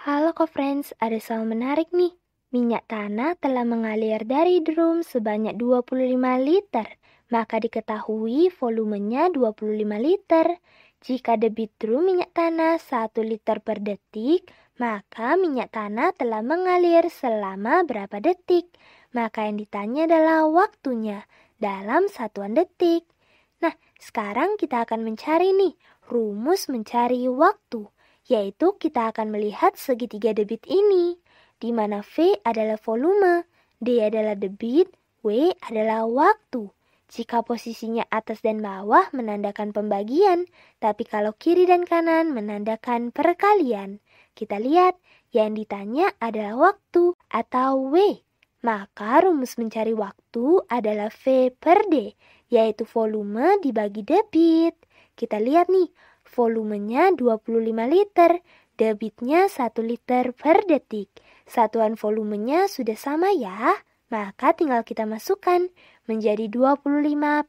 Halo co-friends, ada soal menarik nih. Minyak tanah telah mengalir dari drum sebanyak 25 liter, maka diketahui volumenya 25 liter. Jika debit drum minyak tanah 1 liter per detik, maka minyak tanah telah mengalir selama berapa detik? Maka yang ditanya adalah waktunya dalam satuan detik. Nah, sekarang kita akan mencari nih rumus mencari waktu yaitu kita akan melihat segitiga debit ini, di mana V adalah volume, D adalah debit, W adalah waktu. Jika posisinya atas dan bawah menandakan pembagian, tapi kalau kiri dan kanan menandakan perkalian. Kita lihat, yang ditanya adalah waktu atau W. Maka rumus mencari waktu adalah V per D, yaitu volume dibagi debit. Kita lihat nih, volumenya 25 liter, debitnya 1 liter per detik. Satuan volumenya sudah sama ya, maka tinggal kita masukkan menjadi 25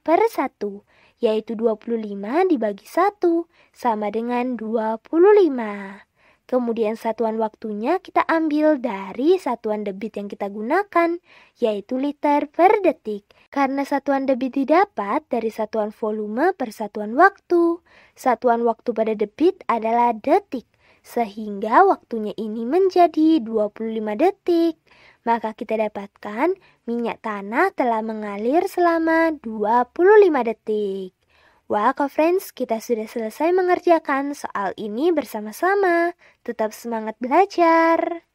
per 1, yaitu 25 dibagi 1, sama dengan 25. Kemudian satuan waktunya kita ambil dari satuan debit yang kita gunakan, yaitu liter per detik. Karena satuan debit didapat dari satuan volume per satuan waktu. Satuan waktu pada debit adalah detik, sehingga waktunya ini menjadi 25 detik. Maka kita dapatkan minyak tanah telah mengalir selama 25 detik. Wah, well, friends, kita sudah selesai mengerjakan soal ini bersama-sama. Tetap semangat belajar!